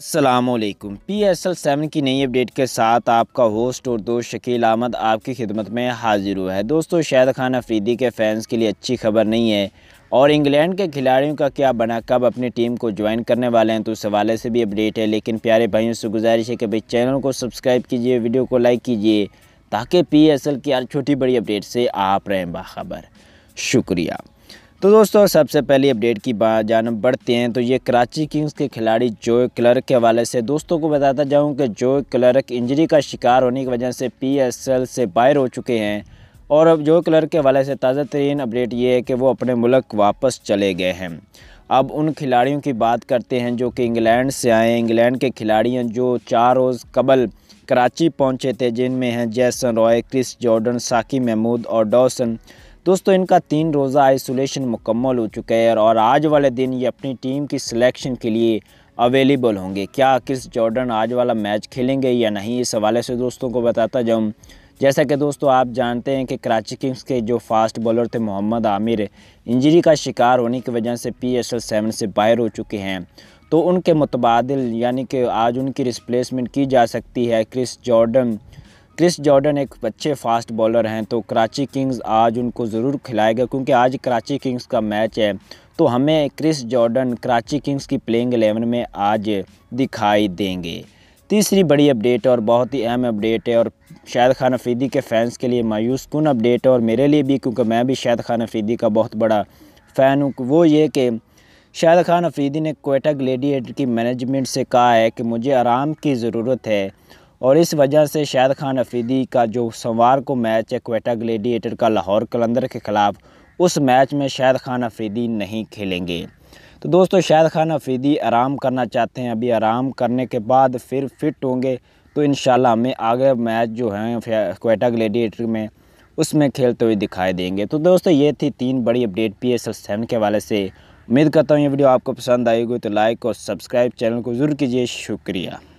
अल्लाम P S L seven की नई अपडेट के साथ आपका होस्ट और दोस्त शकील अहमद आपकी खिदमत में हाजिर हुआ है दोस्तों शाहद खान अफरीदी के फैंस के लिए अच्छी खबर नहीं है और इंग्लैंड के खिलाड़ियों का क्या बना कब अपनी टीम को ज्वाइन करने वाले हैं तो उस हवाले से भी अपडेट है लेकिन प्यारे भाइयों से गुजारिश है कि भाई चैनल को सब्सक्राइब कीजिए वीडियो को लाइक कीजिए ताकि पी एस एल की हर छोटी बड़ी अपडेट से आप रहें बाबर शुक्रिया तो दोस्तों सबसे पहली अपडेट की बात जानब बढ़ते हैं तो ये कराची किंग्स के खिलाड़ी जो क्लर्क के हवाले से दोस्तों को बताता जाऊँ कि जो क्लर्क इंजरी का शिकार होने की वजह से पी एस एल से बाहर हो चुके हैं और अब जो क्लर्क के हवाले से ताज़ा तरीन अपडेट ये है कि वो अपने मुल्क वापस चले गए हैं अब उन खिलाड़ियों की बात करते हैं जो कि इंग्लैंड से आए इंग्लैंड के खिलाड़ी हैं जो चार रोज़ कबल कराची पहुँचे थे जिनमें हैं जैसन रॉय क्रिस जॉर्डन साकी महमूद और डॉसन दोस्तों इनका तीन रोज़ा आइसोलेशन मुकम्मल हो चुका है और आज वाले दिन ये अपनी टीम की सिलेक्शन के लिए अवेलेबल होंगे क्या किस जॉर्डन आज वाला मैच खेलेंगे या नहीं इस हवाले से दोस्तों को बताता जाऊँ जैसा कि दोस्तों आप जानते हैं कि कराची किंग्स के जो फास्ट बॉलर थे मोहम्मद आमिर इंजरी का शिकार होने की वजह से पी एस एल सेवन से बाहर हो चुके हैं तो उनके मुतबादल यानी कि आज उनकी रिसप्लेसमेंट की जा सकती है क्रिस जॉर्डन क्रिस जॉर्डन एक अच्छे फास्ट बॉलर हैं तो कराची किंग्स आज उनको ज़रूर खिलाएगा क्योंकि आज कराची किंग्स का मैच है तो हमें क्रिस जॉर्डन कराची किंग्स की प्लेइंग एलेवन में आज दिखाई देंगे तीसरी बड़ी अपडेट और बहुत ही अहम अपडेट है और शाहद खान अफरीदी के फैंस के लिए मायूस कन अपडेट है और मेरे लिए भी क्योंकि मैं भी शाहद खान अफरीदी का बहुत बड़ा फ़ैन हूँ वो ये कि शाहद खान अफरीदी ने कोटा ग्लेडिएटर की मैनेजमेंट से कहा है कि मुझे आराम की ज़रूरत है और इस वजह से शाहद खान अफरीदी का जो सोमवार को मैच है क्वेटा ग्लेडिएटर का लाहौर कलंदर के ख़िलाफ़ उस मैच में शाहद खान अफरीदी नहीं खेलेंगे तो दोस्तों शाहद खान अफरीदी आराम करना चाहते हैं अभी आराम करने के बाद फिर फिट होंगे तो इन हमें आगे मैच जो है क्वेटा ग्लेडिएटर में उसमें खेलते हुए दिखाई देंगे तो दोस्तों ये थी तीन बड़ी update P S L seven के हवाले से उम्मीद करता हूँ ये वीडियो आपको पसंद आएगी तो लाइक और सब्सक्राइब चैनल को ज़रूर कीजिए शुक्रिया